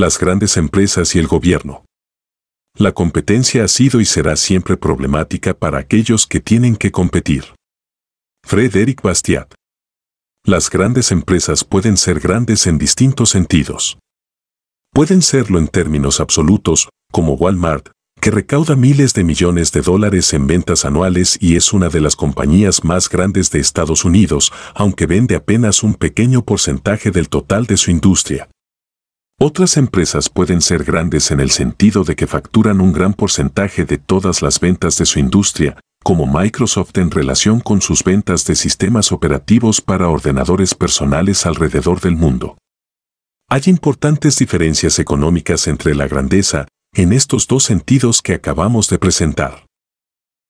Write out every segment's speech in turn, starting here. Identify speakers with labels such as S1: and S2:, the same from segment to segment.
S1: las grandes empresas y el gobierno. La competencia ha sido y será siempre problemática para aquellos que tienen que competir. Frederick Bastiat. Las grandes empresas pueden ser grandes en distintos sentidos. Pueden serlo en términos absolutos, como Walmart, que recauda miles de millones de dólares en ventas anuales y es una de las compañías más grandes de Estados Unidos, aunque vende apenas un pequeño porcentaje del total de su industria. Otras empresas pueden ser grandes en el sentido de que facturan un gran porcentaje de todas las ventas de su industria, como Microsoft en relación con sus ventas de sistemas operativos para ordenadores personales alrededor del mundo. Hay importantes diferencias económicas entre la grandeza en estos dos sentidos que acabamos de presentar.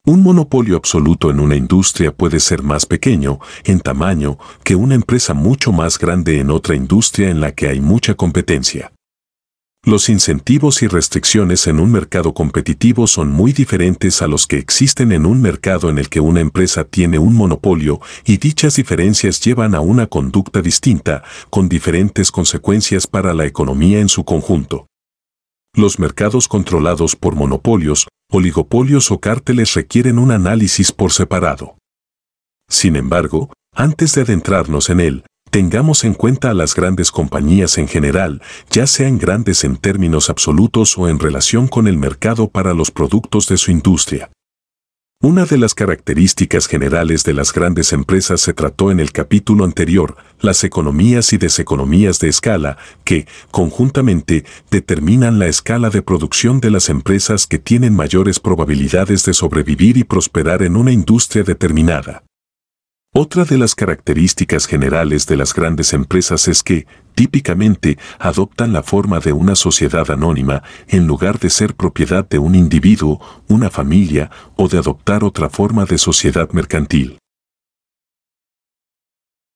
S1: Un monopolio absoluto en una industria puede ser más pequeño en tamaño que una empresa mucho más grande en otra industria en la que hay mucha competencia. Los incentivos y restricciones en un mercado competitivo son muy diferentes a los que existen en un mercado en el que una empresa tiene un monopolio y dichas diferencias llevan a una conducta distinta, con diferentes consecuencias para la economía en su conjunto. Los mercados controlados por monopolios oligopolios o cárteles requieren un análisis por separado. Sin embargo, antes de adentrarnos en él, tengamos en cuenta a las grandes compañías en general, ya sean grandes en términos absolutos o en relación con el mercado para los productos de su industria. Una de las características generales de las grandes empresas se trató en el capítulo anterior, las economías y deseconomías de escala, que, conjuntamente, determinan la escala de producción de las empresas que tienen mayores probabilidades de sobrevivir y prosperar en una industria determinada. Otra de las características generales de las grandes empresas es que, típicamente, adoptan la forma de una sociedad anónima en lugar de ser propiedad de un individuo, una familia o de adoptar otra forma de sociedad mercantil.